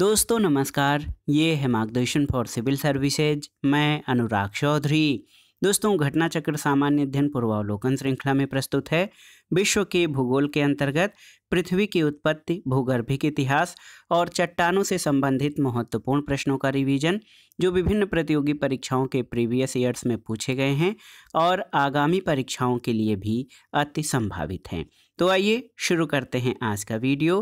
दोस्तों नमस्कार ये है मार्गदर्शन फॉर सिविल सर्विसेज मैं अनुराग चौधरी दोस्तों घटना चक्र सामान्य अध्ययन पूर्वावलोकन श्रृंखला में प्रस्तुत है विश्व के भूगोल के अंतर्गत पृथ्वी की उत्पत्ति भूगर्भिक इतिहास और चट्टानों से संबंधित महत्वपूर्ण प्रश्नों का रिवीजन जो विभिन्न प्रतियोगी परीक्षाओं के प्रीवियस ईयर्स में पूछे गए हैं और आगामी परीक्षाओं के लिए भी अति संभावित हैं तो आइए शुरू करते हैं आज का वीडियो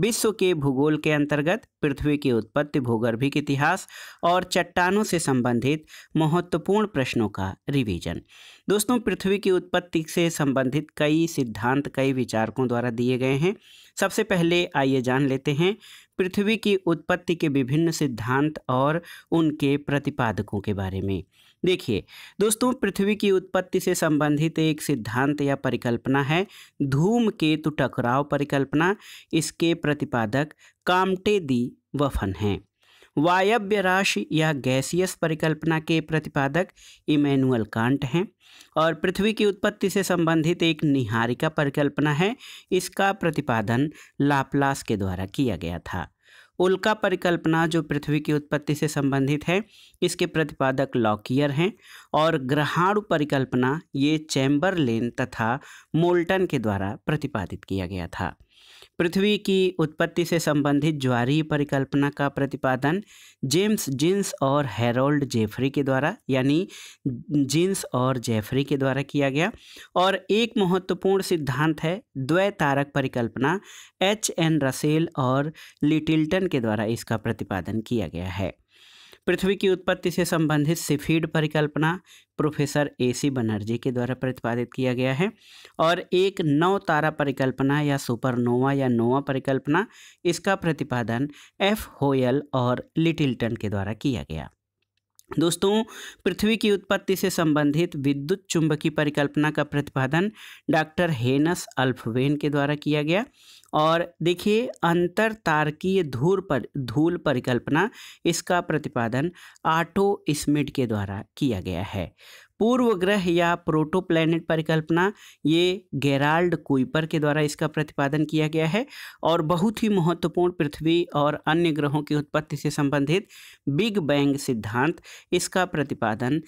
विश्व के भूगोल के अंतर्गत पृथ्वी की उत्पत्ति भूगर्भिक इतिहास और चट्टानों से संबंधित महत्वपूर्ण प्रश्नों का रिवीजन दोस्तों पृथ्वी की उत्पत्ति से संबंधित कई सिद्धांत कई विचारकों द्वारा दिए गए हैं सबसे पहले आइए जान लेते हैं पृथ्वी की उत्पत्ति के विभिन्न सिद्धांत और उनके प्रतिपादकों के बारे में देखिए दोस्तों पृथ्वी की उत्पत्ति से संबंधित एक सिद्धांत या परिकल्पना है धूम धूमकेतु टकराव परिकल्पना इसके प्रतिपादक कामटे दी वफन हैं वायव्य राशि या गैसियस परिकल्पना के प्रतिपादक इमैनुअल कांट हैं और पृथ्वी की उत्पत्ति से संबंधित एक निहारिका परिकल्पना है इसका प्रतिपादन लाप्लास के द्वारा किया गया था उल्का परिकल्पना जो पृथ्वी की उत्पत्ति से संबंधित है इसके प्रतिपादक लॉकियर हैं और ग्रहाणु परिकल्पना ये चैम्बरलेन तथा मोल्टन के द्वारा प्रतिपादित किया गया था पृथ्वी की उत्पत्ति से संबंधित ज्वारीय परिकल्पना का प्रतिपादन जेम्स जिन्स और हेरोल्ड जेफरी के द्वारा यानी जिन्स और जेफरी के द्वारा किया गया और एक महत्वपूर्ण सिद्धांत है द्वै तारक परिकल्पना एच एन रसेल और लिटिल्टन के द्वारा इसका प्रतिपादन किया गया है पृथ्वी की उत्पत्ति से संबंधित सिफीड परिकल्पना प्रोफेसर ए सी बनर्जी के द्वारा प्रतिपादित किया गया है और एक नौ तारा परिकल्पना या सुपरनोवा या नोवा परिकल्पना इसका प्रतिपादन एफ होयल और लिटिल्टन के द्वारा किया गया दोस्तों पृथ्वी की उत्पत्ति से संबंधित विद्युत चुंबकीय परिकल्पना का प्रतिपादन डॉक्टर हेनस अल्फवेन के द्वारा किया गया और देखिए अंतर तारकीय धूल पर धूल परिकल्पना इसका प्रतिपादन आटो स्मिड के द्वारा किया गया है पूर्व ग्रह या प्रोटो प्लैनेट परिकल्पना ये गेराल्ड कोइपर के द्वारा इसका प्रतिपादन किया गया है और बहुत ही महत्वपूर्ण पृथ्वी और अन्य ग्रहों की उत्पत्ति से संबंधित बिग बैंग सिद्धांत इसका प्रतिपादन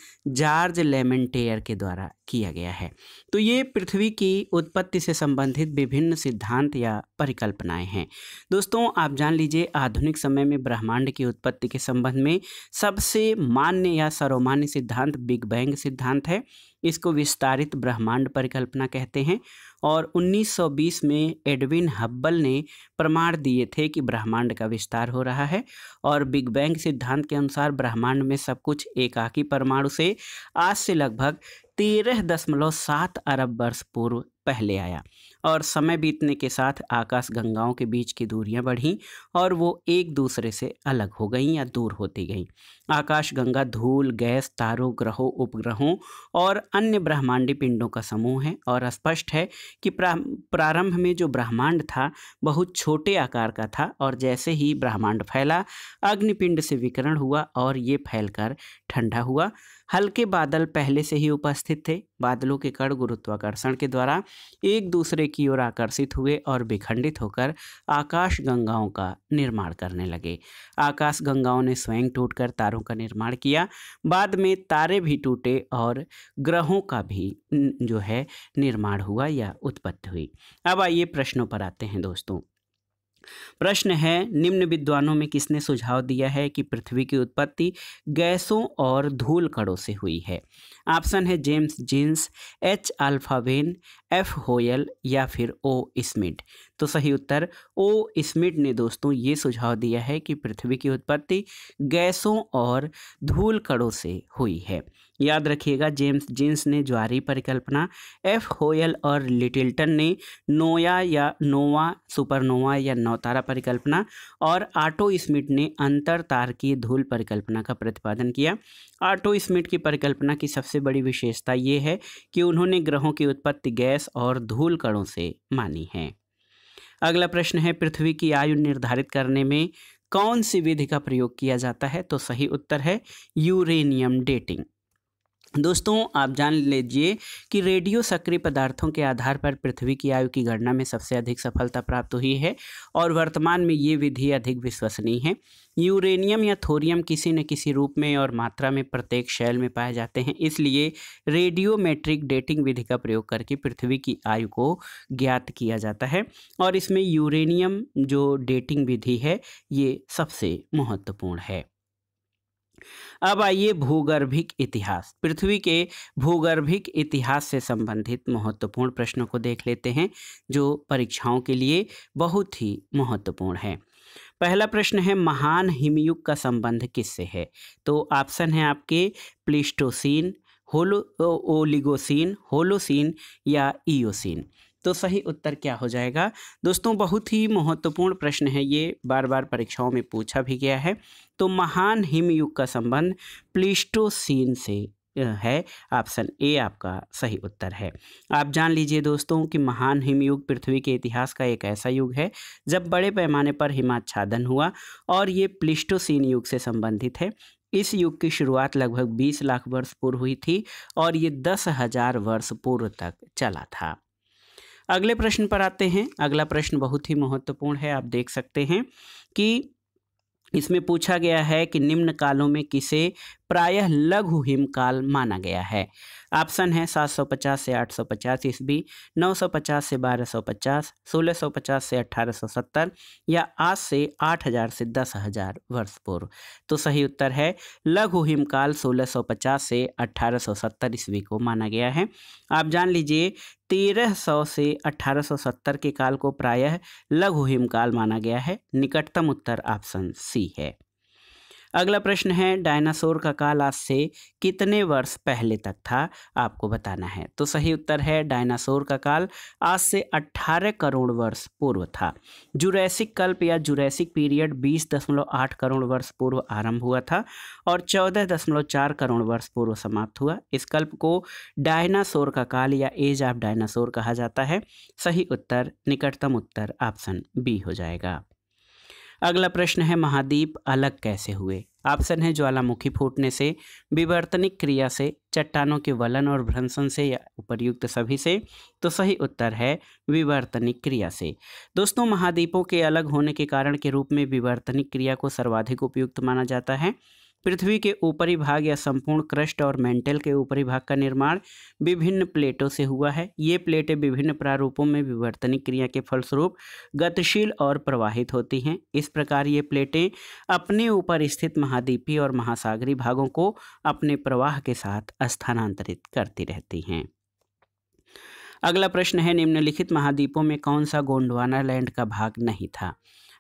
जॉर्ज लेमेंटेयर के द्वारा किया गया है तो ये पृथ्वी की उत्पत्ति से संबंधित विभिन्न सिद्धांत या परिकल्पनाएं हैं दोस्तों आप जान लीजिए आधुनिक समय में ब्रह्मांड की उत्पत्ति के संबंध में सबसे मान्य या सर्वमान्य सिद्धांत बिग बैंग सिद्धांत सिद्धांत है इसको विस्तारित ब्रह्मांड परिकल्पना कहते हैं और 1920 में एडविन हब्बल ने प्रमाण दिए थे कि ब्रह्मांड का विस्तार हो रहा है और बिग बैंग सिद्धांत के अनुसार ब्रह्मांड में सब कुछ एकाकी परमाणु से आज से लगभग तेरह दशमलव सात अरब वर्ष पूर्व पहले आया और समय बीतने के साथ आकाश गंगाओं के बीच की दूरियां बढ़ीं और वो एक दूसरे से अलग हो गईं या दूर होती गईं आकाश गंगा धूल गैस तारों ग्रहों उपग्रहों और अन्य ब्रह्मांडी पिंडों का समूह है और स्पष्ट है कि प्रारंभ में जो ब्रह्मांड था बहुत छोटे आकार का था और जैसे ही ब्रह्मांड फैला अग्निपिंड से विकरण हुआ और ये फैलकर ठंडा हुआ हल्के बादल पहले से ही उपस्थित थे बादलों के कड़ गुरुत्वाकर्षण के द्वारा एक दूसरे की ओर आकर्षित हुए और विखंडित होकर आकाश गंगाओं का निर्माण करने लगे आकाश गंगाओं ने स्वयं टूटकर तारों संसारों का निर्माण किया बाद में तारे भी टूटे और ग्रहों का भी जो है निर्माण हुआ या उत्पत्ति हुई अब आइए प्रश्नों पर आते हैं दोस्तों प्रश्न है निम्न विद्वानों में किसने सुझाव दिया है कि पृथ्वी की उत्पत्ति गैसों और धूल कणों से हुई है ऑप्शन है James Jeans H Alfven F Hoyle या फिर ओ स्मिट तो सही उत्तर ओ स्मिट ने दोस्तों ये सुझाव दिया है कि पृथ्वी की उत्पत्ति गैसों और धूल कणों से हुई है याद रखिएगा जेम्स जिन्स ने ज्वारी परिकल्पना एफ होयल और लिटिल्टन ने नोया या नोवा सुपरनोवा या नौतारा परिकल्पना और आटो स्मिट ने अंतर तार की धूल परिकल्पना का प्रतिपादन किया आटो स्मिट की परिकल्पना की सबसे बड़ी विशेषता ये है कि उन्होंने ग्रहों की उत्पत्ति गैस और धूल कणों से मानी है अगला प्रश्न है पृथ्वी की आयु निर्धारित करने में कौन सी विधि का प्रयोग किया जाता है तो सही उत्तर है यूरेनियम डेटिंग दोस्तों आप जान लीजिए कि रेडियो सक्रिय पदार्थों के आधार पर पृथ्वी की आयु की गणना में सबसे अधिक सफलता प्राप्त हुई है और वर्तमान में ये विधि अधिक विश्वसनीय है यूरेनियम या थोरियम किसी न किसी रूप में और मात्रा में प्रत्येक शैल में पाए जाते हैं इसलिए रेडियोमेट्रिक डेटिंग विधि का प्रयोग करके पृथ्वी की आयु को ज्ञात किया जाता है और इसमें यूरेनियम जो डेटिंग विधि है ये सबसे महत्वपूर्ण है अब आइए भूगर्भिक इतिहास पृथ्वी के भूगर्भिक इतिहास से संबंधित महत्वपूर्ण प्रश्नों को देख लेते हैं जो परीक्षाओं के लिए बहुत ही महत्वपूर्ण है पहला प्रश्न है महान हिमयुग का संबंध किससे है तो ऑप्शन है आपके प्लिस्टोसिन होलो ओलिगोसिन होलोसिन या ईओसिन तो सही उत्तर क्या हो जाएगा दोस्तों बहुत ही महत्वपूर्ण प्रश्न है ये बार बार परीक्षाओं में पूछा भी गया है तो महान हिमयुग का संबंध प्लीस्टोसीन से है ऑप्शन ए आपका सही उत्तर है आप जान लीजिए दोस्तों कि महान हिमयुग पृथ्वी के इतिहास का एक ऐसा युग है जब बड़े पैमाने पर हिमाच्छादन हुआ और ये प्लिस्टोसीन युग से संबंधित है इस युग की शुरुआत लगभग 20 लाख वर्ष पूर्व हुई थी और ये दस हजार वर्ष पूर्व तक चला था अगले प्रश्न पर आते हैं अगला प्रश्न बहुत ही महत्वपूर्ण है आप देख सकते हैं कि इसमें पूछा गया है कि निम्न कालों में किसे प्रायः लघु हिमकाल माना गया है ऑप्शन है 750 से 850 ईस्वी 950 से 1250 1650 से 1870 या आज से 8000 से 10000 वर्ष पूर्व तो सही उत्तर है लघु हिमकाल 1650 से 1870 ईस्वी को माना गया है आप जान लीजिए 1300 से 1870 के काल को प्रायः लघु हिमकाल माना गया है निकटतम उत्तर ऑप्शन सी है अगला प्रश्न है डायनासोर का काल आज से कितने वर्ष पहले तक था आपको बताना है तो सही उत्तर है डायनासोर का काल आज से 18 करोड़ वर्ष पूर्व था जुरैसिक कल्प या जुरैसिक पीरियड 20.8 करोड़ वर्ष पूर्व आरंभ हुआ था और 14.4 करोड़ वर्ष पूर्व समाप्त हुआ इस कल्प को डायनासोर का काल या एज ऑफ डायनासोर कहा जाता है सही उत्तर निकटतम उत्तर ऑप्शन बी हो जाएगा अगला प्रश्न है महाद्वीप अलग कैसे हुए ऑप्शन है ज्वालामुखी फूटने से विवर्तनिक क्रिया से चट्टानों के वलन और भ्रंशन से या उपर्युक्त सभी से तो सही उत्तर है विवर्तनिक क्रिया से दोस्तों महाद्वीपों के अलग होने के कारण के रूप में विवर्तनिक क्रिया को सर्वाधिक उपयुक्त माना जाता है पृथ्वी के ऊपरी भाग या संपूर्ण क्रस्ट और मेंटल के ऊपरी भाग का निर्माण विभिन्न प्लेटों से हुआ है ये प्लेटें विभिन्न प्रारूपों में विवर्तनिक क्रिया के फलस्वरूप गतिशील और प्रवाहित होती हैं इस प्रकार ये प्लेटें अपने ऊपर स्थित महाद्वीपीय और महासागरी भागों को अपने प्रवाह के साथ स्थानांतरित करती रहती हैं अगला प्रश्न है निम्नलिखित महाद्वीपों में कौन सा गोंडवाना लैंड का भाग नहीं था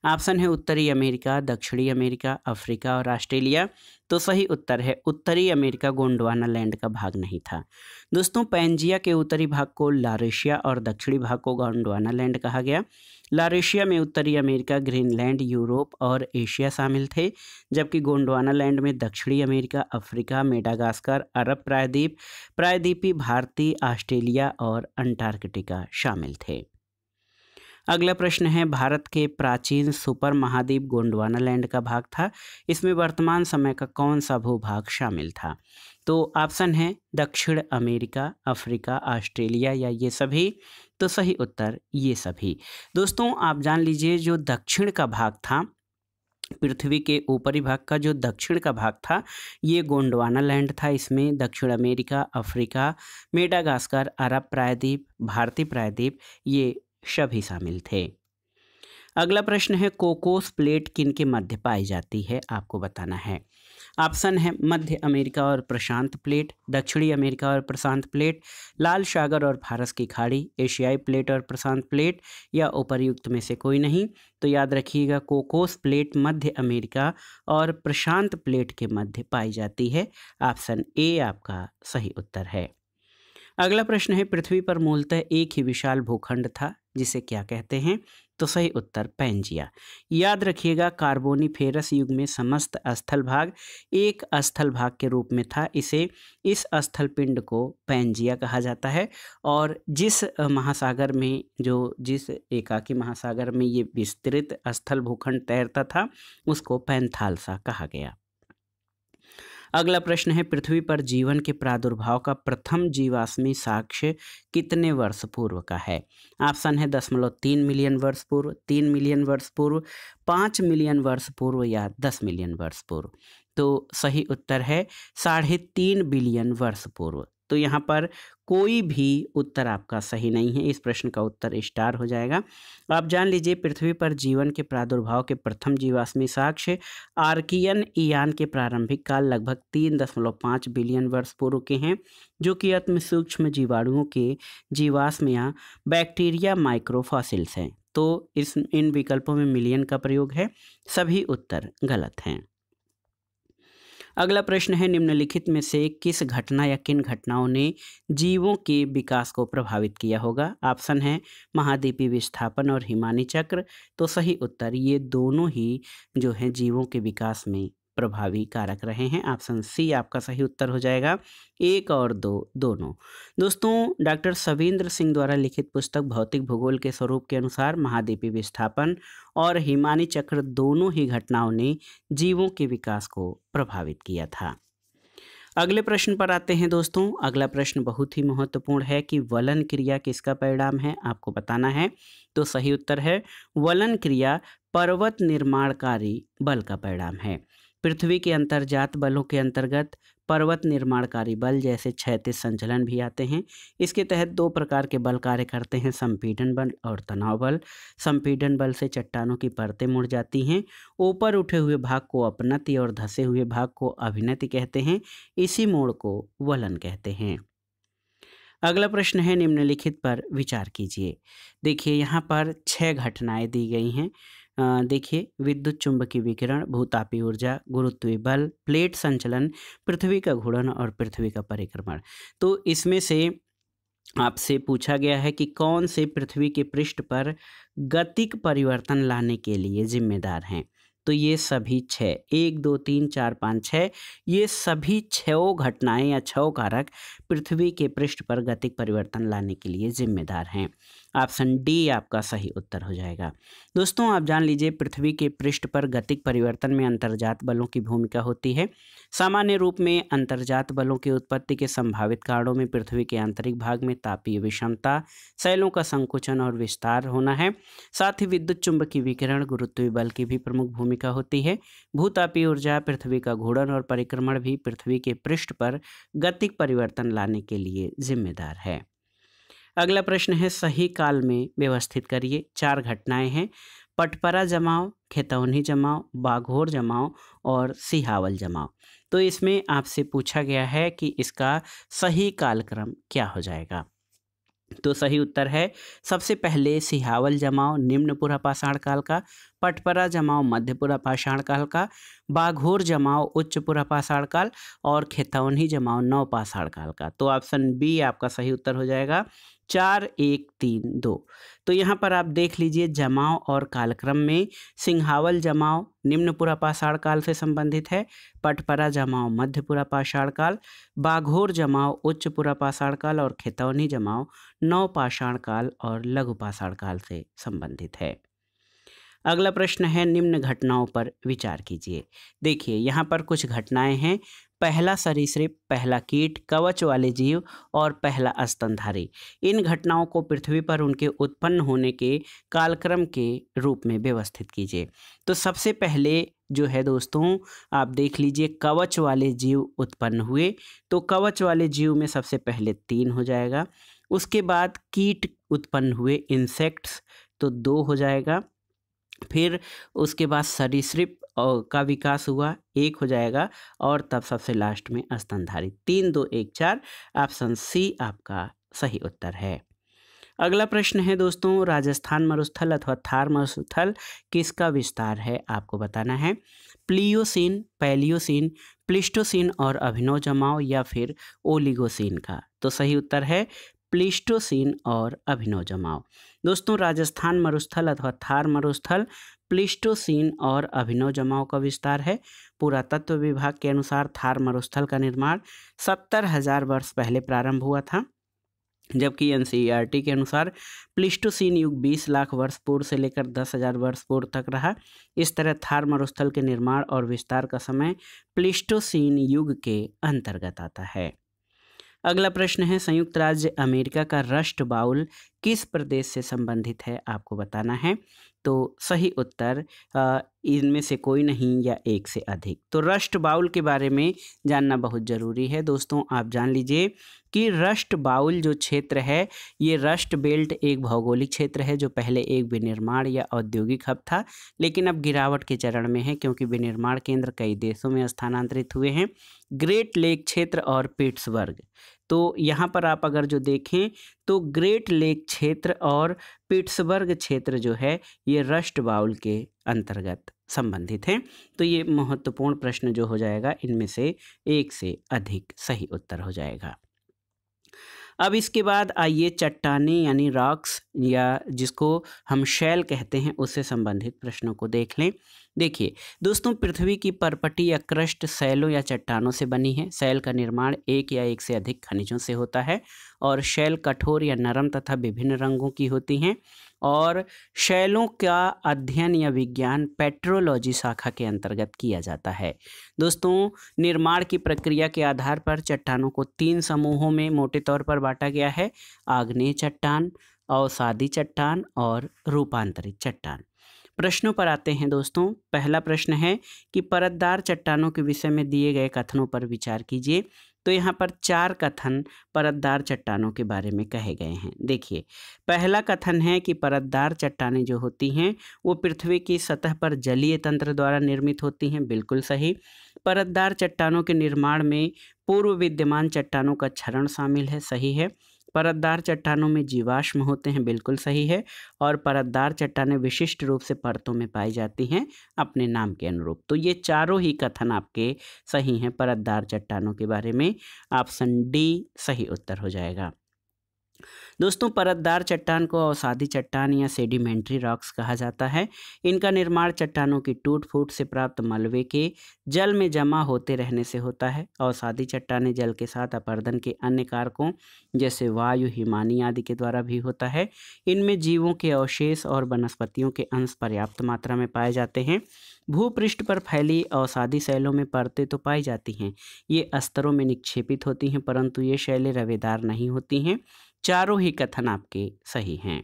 ऑप्शन है उत्तरी अमेरिका दक्षिणी अमेरिका अफ्रीका और ऑस्ट्रेलिया तो सही उत्तर है उत्तरी अमेरिका गोंडवाना लैंड का भाग नहीं था दोस्तों पैंजिया के उत्तरी भाग को लारेशिया और दक्षिणी भाग को गोंडवाना लैंड कहा गया लारेशिया में उत्तरी अमेरिका ग्रीनलैंड यूरोप और एशिया शामिल थे जबकि गोंडवाना लैंड में दक्षिणी अमेरिका अफ्रीका मेडागास्कर अरब प्रायद्वीप प्रायद्वीपी भारतीय ऑस्ट्रेलिया और अंटार्कटिका शामिल थे अगला प्रश्न है भारत के प्राचीन सुपर महाद्वीप गोंडवाना लैंड का भाग था इसमें वर्तमान समय का कौन सा भूभाग शामिल था तो ऑप्शन है दक्षिण अमेरिका अफ्रीका ऑस्ट्रेलिया या ये सभी तो सही उत्तर ये सभी दोस्तों आप जान लीजिए जो दक्षिण का भाग था पृथ्वी के ऊपरी भाग का जो दक्षिण का भाग था ये गोंडवाना लैंड था इसमें दक्षिण अमेरिका अफ्रीका मेडागास्कर अरब प्रायद्वीप भारतीय प्रायद्वीप ये सभी शामिल थे अगला प्रश्न है कोकोस प्लेट किन के मध्य पाई जाती है आपको बताना है ऑप्शन है मध्य अमेरिका और प्रशांत प्लेट दक्षिणी अमेरिका और प्रशांत प्लेट लाल सागर और फारस की खाड़ी एशियाई प्लेट और प्रशांत प्लेट या उपरयुक्त में से कोई नहीं तो याद रखिएगा कोकोस प्लेट मध्य अमेरिका और प्रशांत प्लेट के मध्य पाई जाती है ऑप्शन ए आपका सही उत्तर है अगला प्रश्न है पृथ्वी पर मूलतः एक ही विशाल भूखंड था जिसे क्या कहते हैं तो सही उत्तर पैंजिया याद रखिएगा फेरस युग में समस्त स्थल भाग एक स्थल भाग के रूप में था इसे इस स्थल पिंड को पैंजिया कहा जाता है और जिस महासागर में जो जिस एकाकी महासागर में ये विस्तृत स्थल भूखंड तैरता था उसको पैंथालसा कहा गया अगला प्रश्न है पृथ्वी पर जीवन के प्रादुर्भाव का प्रथम जीवाश्मी साक्ष्य कितने वर्ष पूर्व का है ऑप्शन है दशमलव तीन मिलियन वर्ष पूर्व तीन मिलियन वर्ष पूर्व पाँच मिलियन वर्ष पूर्व या दस मिलियन वर्ष पूर्व तो सही उत्तर है साढ़े तीन बिलियन वर्ष पूर्व तो यहाँ पर कोई भी उत्तर आपका सही नहीं है इस प्रश्न का उत्तर स्टार हो जाएगा आप जान लीजिए पृथ्वी पर जीवन के प्रादुर्भाव के प्रथम जीवाश्मी साक्ष्य आर्कियन ईयान के प्रारंभिक काल लगभग तीन दशमलव पाँच बिलियन वर्ष पूर्व के हैं जो कि अत्म सूक्ष्म जीवाणुओं के जीवाश्म या बैक्टीरिया माइक्रोफॉसिल्स हैं तो इस इन विकल्पों में मिलियन का प्रयोग है सभी उत्तर गलत हैं अगला प्रश्न है निम्नलिखित में से किस घटना या किन घटनाओं ने जीवों के विकास को प्रभावित किया होगा ऑप्शन है महाद्वीपीय विस्थापन और हिमानी चक्र तो सही उत्तर ये दोनों ही जो हैं जीवों के विकास में प्रभावी कारक रहे हैं ऑप्शन सी आपका सही उत्तर हो जाएगा एक और दो दोनों दोस्तों डॉक्टर सविंद्र सिंह द्वारा लिखित पुस्तक भौतिक भूगोल के स्वरूप के अनुसार महाद्वीपी विस्थापन और हिमानी चक्र दोनों ही घटनाओं ने जीवों के विकास को प्रभावित किया था अगले प्रश्न पर आते हैं दोस्तों अगला प्रश्न बहुत ही महत्वपूर्ण है कि वलन क्रिया किसका परिणाम है आपको बताना है तो सही उत्तर है वलन क्रिया पर्वत निर्माणकारी बल का परिणाम है पृथ्वी के अंतर्जात बलों के अंतर्गत पर्वत निर्माणकारी बल जैसे क्षैतिज संचलन भी आते हैं इसके तहत दो प्रकार के बल कार्य करते हैं संपीडन बल और तनाव बल संपीडन बल से चट्टानों की परतें मुड़ जाती हैं ऊपर उठे हुए भाग को अपनति और धसे हुए भाग को अभिनति कहते हैं इसी मोड़ को वलन कहते हैं अगला प्रश्न है निम्नलिखित पर विचार कीजिए देखिए यहाँ पर छः घटनाएं दी गई हैं देखिए विद्युत चुंबकीय विकिरण भूतापी ऊर्जा गुरुत्वीय बल प्लेट संचलन पृथ्वी का घूर्णन और पृथ्वी का परिक्रमण तो इसमें से आपसे पूछा गया है कि कौन से पृथ्वी के पृष्ठ पर गतिक परिवर्तन लाने के लिए जिम्मेदार हैं तो ये सभी छः एक दो तीन चार पाँच छः ये सभी छो घटनाएं या छो कारक पृथ्वी के पृष्ठ पर गतिक परिवर्तन लाने के लिए जिम्मेदार हैं ऑप्शन डी आपका सही उत्तर हो जाएगा दोस्तों आप जान लीजिए पृथ्वी के पृष्ठ पर गतिक परिवर्तन में अंतर्जात बलों की भूमिका होती है सामान्य रूप में अंतर्जात बलों की उत्पत्ति के संभावित कारणों में पृथ्वी के आंतरिक भाग में तापीय विषमता शैलों का संकुचन और विस्तार होना है साथ ही विद्युत चुंब की विकिरण गुरुत्वी बल की भी प्रमुख भूमिका होती है भूतापीय ऊर्जा पृथ्वी का घूर्णन और परिक्रमण भी पृथ्वी के पृष्ठ पर गतिक परिवर्तन लाने के लिए जिम्मेदार है अगला प्रश्न है सही काल में व्यवस्थित करिए चार घटनाएं हैं पटपरा जमाओ खेतौनी जमाओ बाघोर जमाओ और सिहावल जमाओ तो इसमें आपसे पूछा गया है कि इसका सही कालक्रम क्या हो जाएगा तो सही उत्तर है सबसे पहले सिहावल जमाओ निम्न पाषाण काल का पटपरा जमाओ मध्यपुरा पाषाण काल का बाघोर जमाओ उच्च पाषाण काल और खेतौनी जमाओ नौ पाषाण काल का तो ऑप्शन बी आपका सही उत्तर हो जाएगा चार एक तीन दो तो यहाँ पर आप देख लीजिए जमाव और कालक्रम में सिंहावल जमाव निम्नपुरा पाषाण काल से संबंधित है पटपरा जमाव मध्यपुरा पाषाण काल बाघोर जमाव उच्चपुरा पाषाण काल और खेतौनी जमाव नौ पाषाण काल और लघु पाषाण काल से संबंधित है अगला प्रश्न है निम्न घटनाओं पर विचार कीजिए देखिए यहाँ पर कुछ घटनाएं हैं पहला सरीसृप पहला कीट कवच वाले जीव और पहला स्तनधारी इन घटनाओं को पृथ्वी पर उनके उत्पन्न होने के कालक्रम के रूप में व्यवस्थित कीजिए तो सबसे पहले जो है दोस्तों आप देख लीजिए कवच वाले जीव उत्पन्न हुए तो कवच वाले जीव में सबसे पहले तीन हो जाएगा उसके बाद कीट उत्पन्न हुए इंसेक्ट्स तो दो हो जाएगा फिर उसके बाद सरीसृप और का विकास हुआ एक हो जाएगा और तब सबसे लास्ट में स्तनधारी तीन दो एक चार ऑप्शन सी आपका सही उत्तर है अगला प्रश्न है दोस्तों राजस्थान मरुस्थल अथवा थार मरुस्थल किसका विस्तार है आपको बताना है प्लियोसिन पैलियोसिन प्लिस्टोसिन और अभिनव जमाव या फिर ओलिगोसिन का तो सही उत्तर है प्लिस्टोसिन और अभिनव जमाव दोस्तों राजस्थान मरुस्थल अथवा थार मरुस्थल प्लिस्टोसीन और अभिनव जमाव का विस्तार है पुरातत्व विभाग के अनुसार थार मरुस्थल का निर्माण सत्तर हजार वर्ष पहले प्रारंभ हुआ था जबकि एन के अनुसार प्लिस्टोसीन युग 20 लाख वर्ष पूर्व से लेकर 10,000 वर्ष पूर्व तक रहा इस तरह थार मरुस्थल के निर्माण और विस्तार का समय प्लिस्टोसीन युग के अंतर्गत आता है अगला प्रश्न है संयुक्त राज्य अमेरिका का रस्ट बाउल किस प्रदेश से संबंधित है आपको बताना है तो सही उत्तर इनमें से कोई नहीं या एक से अधिक तो रष्ट बाउल के बारे में जानना बहुत ज़रूरी है दोस्तों आप जान लीजिए कि रस्ट बाउल जो क्षेत्र है ये रस्ट बेल्ट एक भौगोलिक क्षेत्र है जो पहले एक विनिर्माण या औद्योगिक हब था लेकिन अब गिरावट के चरण में है क्योंकि विनिर्माण केंद्र कई देशों में स्थानांतरित हुए हैं ग्रेट लेक क्षेत्र और पिट्सबर्ग तो यहाँ पर आप अगर जो देखें तो ग्रेट लेक क्षेत्र और पिट्सबर्ग क्षेत्र जो है ये रस्ट बाउल के अंतर्गत संबंधित हैं तो ये महत्वपूर्ण प्रश्न जो हो जाएगा इनमें से एक से अधिक सही उत्तर हो जाएगा अब इसके बाद आइए चट्टाने यानी रॉक्स या जिसको हम शैल कहते हैं उससे संबंधित प्रश्नों को देख लें देखिए दोस्तों पृथ्वी की परपटी या क्रस्ट सैलों या चट्टानों से बनी है सैल का निर्माण एक या एक से अधिक खनिजों से होता है और शैल कठोर या नरम तथा विभिन्न रंगों की होती हैं और शैलों का अध्ययन या विज्ञान पेट्रोलॉजी शाखा के अंतर्गत किया जाता है दोस्तों निर्माण की प्रक्रिया के आधार पर चट्टानों को तीन समूहों में मोटे तौर पर बांटा गया है आग्नेय चट्टान अवसादी चट्टान और रूपांतरित चट्टान प्रश्नों पर आते हैं दोस्तों पहला प्रश्न है कि परतदार चट्टानों के विषय में दिए गए कथनों पर विचार कीजिए तो यहाँ पर चार कथन परतदार चट्टानों के बारे में कहे गए हैं देखिए पहला कथन है कि परतदार चट्टानें जो होती हैं वो पृथ्वी की सतह पर जलीय तंत्र द्वारा निर्मित होती हैं बिल्कुल सही परतदार चट्टानों के निर्माण में पूर्व विद्यमान चट्टानों का क्षरण शामिल है सही है परतदार चट्टानों में जीवाश्म होते हैं बिल्कुल सही है और परतदार चट्टानें विशिष्ट रूप से परतों में पाई जाती हैं अपने नाम के अनुरूप तो ये चारों ही कथन आपके सही हैं परतदार चट्टानों के बारे में ऑप्शन डी सही उत्तर हो जाएगा दोस्तों परतदार चट्टान को अवसादी चट्टान या सेडिमेंट्री रॉक्स कहा जाता है इनका निर्माण चट्टानों की टूट फूट से प्राप्त मलबे के जल में जमा होते रहने से होता है अवसादी चट्टाने जल के साथ अपर्दन के अन्य कारकों जैसे वायु हिमानी आदि के द्वारा भी होता है इनमें जीवों के अवशेष और वनस्पतियों के अंश पर्याप्त मात्रा में पाए जाते हैं भूपृष्ठ पर फैली अवसादी शैलों में परतें तो पाई जाती हैं ये स्तरों में निक्षेपित होती हैं परंतु ये शैलें रवेदार नहीं होती हैं चारों ही कथन आपके सही हैं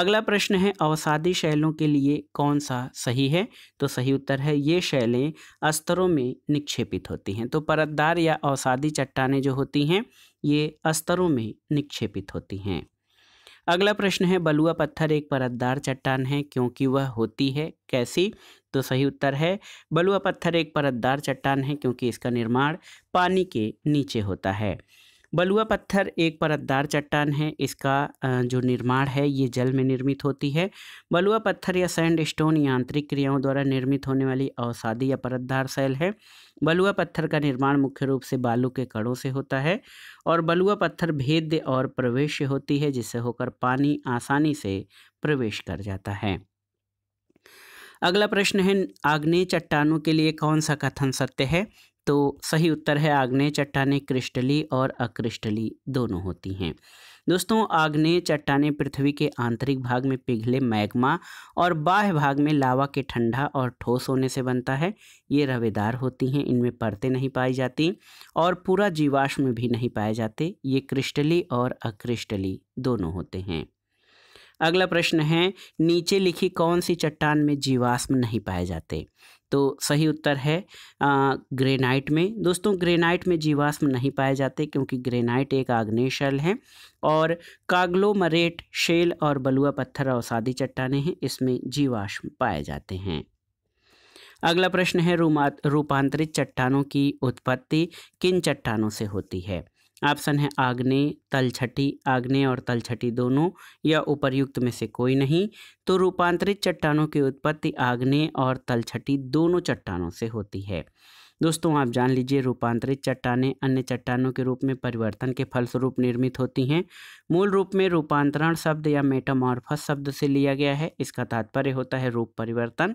अगला प्रश्न है अवसादी शैलों के लिए कौन सा सही है तो सही उत्तर है ये शैलें अस्तरों में निक्षेपित होती हैं तो परतदार या अवसादी चट्टाने जो होती हैं ये अस्तरों में निक्षेपित होती हैं अगला प्रश्न है बलुआ पत्थर एक परतदार चट्टान है क्योंकि वह होती है कैसी तो सही उत्तर है बलुआ पत्थर एक परतदार चट्टान है क्योंकि इसका निर्माण पानी के नीचे होता है बलुआ पत्थर एक परतदार चट्टान है इसका जो निर्माण है ये जल में निर्मित होती है बलुआ पत्थर या सैंड स्टोन यांत्रिक क्रियाओं द्वारा निर्मित होने वाली अवसादी या परतदार शैल है बलुआ पत्थर का निर्माण मुख्य रूप से बालू के कणों से होता है और बलुआ पत्थर भेद्य और प्रवेश होती है जिससे होकर पानी आसानी से प्रवेश कर जाता है अगला प्रश्न है आग्नेय चट्टानों के लिए कौन सा कथन सत्य है तो सही उत्तर है आग्नेय चट्टाने क्रिस्टली और अक्रिस्टली दोनों होती हैं दोस्तों आग्नेय चट्टाने पृथ्वी के आंतरिक भाग में पिघले मैग्मा और बाह्य भाग में लावा के ठंडा और ठोस होने से बनता है ये रवेदार होती हैं इनमें परतें नहीं पाई जाती और पूरा जीवाश्म भी नहीं पाए जाते ये क्रिस्टली और अक्रिस्टली दोनों होते हैं अगला प्रश्न है नीचे लिखी कौन सी चट्टान में जीवाश्म नहीं पाए जाते तो सही उत्तर है ग्रेनाइट में दोस्तों ग्रेनाइट में जीवाश्म नहीं पाए जाते क्योंकि ग्रेनाइट एक आग्नेय शैल है और कागलोमरेट शेल और बलुआ पत्थर औसादी चट्टाने हैं इसमें जीवाश्म पाए जाते हैं अगला प्रश्न है रूपांतरित चट्टानों की उत्पत्ति किन चट्टानों से होती है ऑप्शन है आग्ने तलछटी आग्ने और तलछटी दोनों या उपरयुक्त में से कोई नहीं तो रूपांतरित चट्टानों की उत्पत्ति आग्ने और तलछटी दोनों चट्टानों से होती है दोस्तों आप जान लीजिए रूपांतरित चट्टाने अन्य चट्टानों के रूप में परिवर्तन के फलस्वरूप निर्मित होती हैं मूल रूप में रूपांतरण शब्द या मेटामॉर्फस शब्द से लिया गया है इसका तात्पर्य होता है रूप परिवर्तन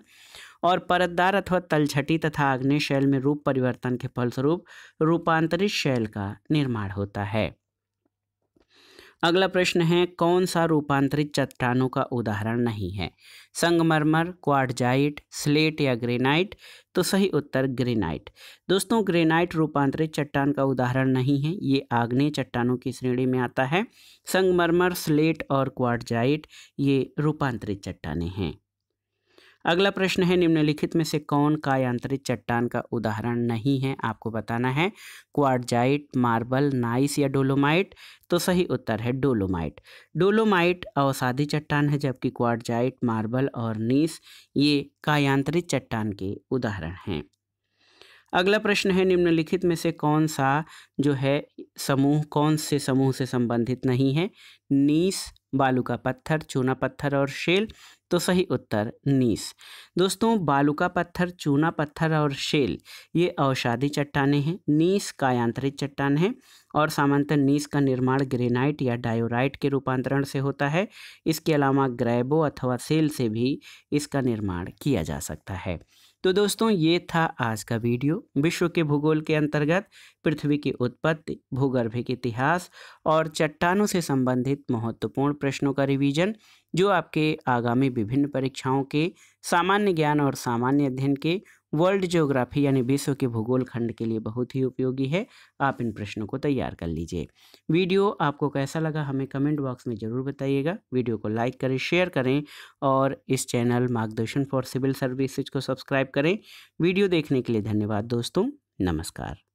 और परतदार अथवा तलछटी तथा अग्नि शैल में रूप परिवर्तन के फलस्वरूप रूपांतरित शैल का निर्माण होता है अगला प्रश्न है कौन सा रूपांतरित चट्टानों का उदाहरण नहीं है संगमरमर क्वाडजाइट स्लेट या ग्रेनाइट तो सही उत्तर ग्रेनाइट दोस्तों ग्रेनाइट रूपांतरित चट्टान का उदाहरण नहीं है ये आग्नेय चट्टानों की श्रेणी में आता है संगमरमर स्लेट और क्वाडजाइट ये रूपांतरित चट्टाने हैं अगला प्रश्न है निम्नलिखित में से कौन का यांत्रिक चट्टान का उदाहरण नहीं है आपको बताना है क्वारजाइट मार्बल नाइस या डोलोमाइट तो सही उत्तर है डोलोमाइट डोलोमाइट अवसादी चट्टान है जबकि क्वारजाइट मार्बल और नीस ये कायांत्रित चट्टान के उदाहरण हैं अगला प्रश्न है निम्नलिखित में से कौन सा जो है समूह कौन से समूह से संबंधित नहीं है नीस बालू का पत्थर चूना पत्थर और शेल तो सही उत्तर नीस दोस्तों बालुका पत्थर चूना पत्थर और शेल ये अवसादी चट्टाने हैं नीस का यांत्रिक चट्टान है और सामान्यतः नीस का निर्माण ग्रेनाइट या डायोराइट के रूपांतरण से होता है इसके अलावा ग्रैबो अथवा सेल से भी इसका निर्माण किया जा सकता है तो दोस्तों ये था आज का वीडियो विश्व के भूगोल के अंतर्गत पृथ्वी की उत्पत्ति भूगर्भिक इतिहास और चट्टानों से संबंधित महत्वपूर्ण प्रश्नों का रिवीजन जो आपके आगामी विभिन्न परीक्षाओं के सामान्य ज्ञान और सामान्य अध्ययन के वर्ल्ड ज्योग्राफी यानी विश्व के भूगोल खंड के लिए बहुत ही उपयोगी है आप इन प्रश्नों को तैयार कर लीजिए वीडियो आपको कैसा लगा हमें कमेंट बॉक्स में ज़रूर बताइएगा वीडियो को लाइक करें शेयर करें और इस channel Margdarshan for civil services को सब्सक्राइब करें वीडियो देखने के लिए धन्यवाद दोस्तों नमस्कार